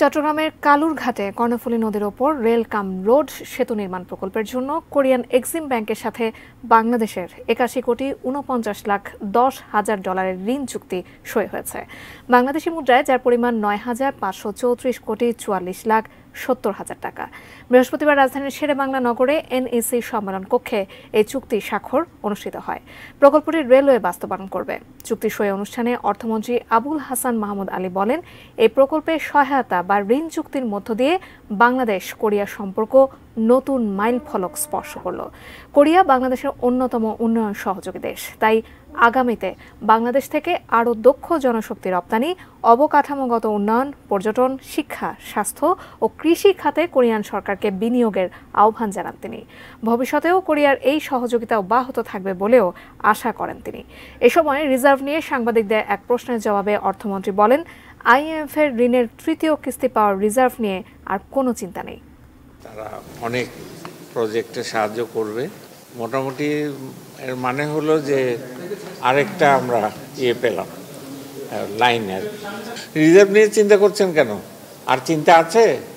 চট্টগ্রামের কালুরঘাটে কর্ণফুলী নদীর ওপর রেল কাম রোড সেতু নির্মাণ প্রকল্পের জন্য কোরিয়ান এক্সিম ব্যাংকের সাথে বাংলাদেশের একাশি কোটি উনপঞ্চাশ লাখ দশ হাজার ডলারের ঋণ চুক্তি সই হয়েছে বাংলাদেশি মুদ্রায় যার পরিমাণ নয় হাজার পাঁচশো চৌত্রিশ কোটি চুয়াল্লিশ লাখ সত্তর হাজার টাকা বৃহস্পতিবার রাজধানীর শেরেবাংলা নগরে এনএসি সম্মেলন কক্ষে এই চুক্তি স্বাক্ষর অনুষ্ঠিত হয় প্রকল্পটি রেলওয়ে বাস্তবায়ন করবে চুক্তি সই অনুষ্ঠানে অর্থমন্ত্রী আবুল হাসান মাহমুদ আলী বলেন এই প্রকল্পে সহায়তা বা ঋণ চুক্তির মধ্য দিয়ে বাংলাদেশ কোরিয়া সম্পর্ক নতুন মাইল ফলক স্পর্শ করল কোরিয়া বাংলাদেশের অন্যতম উন্নয়ন সহযোগী দেশ তাই আগামীতে বাংলাদেশ থেকে আরও দক্ষ জনশক্তি রপ্তানি অবকাঠামোগত উন্নয়ন পর্যটন শিক্ষা স্বাস্থ্য ও কৃষি খাতে কোরিয়ান সরকারকে বিনিয়োগের আহ্বান জানান তিনি ভবিষ্যতেও কোরিয়ার এই সহযোগিতা অব্যাহত থাকবে বলেও আশা করেন তিনি এ সময় রিজার্ভ নিয়ে সাংবাদিকদের এক প্রশ্নের জবাবে অর্থমন্ত্রী বলেন আইএমএফ এর ঋণের তৃতীয় কিস্তি পাওয়ার রিজার্ভ নিয়ে আর কোনো চিন্তা নেই তারা অনেক প্রজেক্টে সাহায্য করবে মোটামুটি এর মানে হলো যে আরেকটা আমরা ইয়ে পেলাম লাইনের রিজার্ভ নিয়ে চিন্তা করছেন কেন আর চিন্তা আছে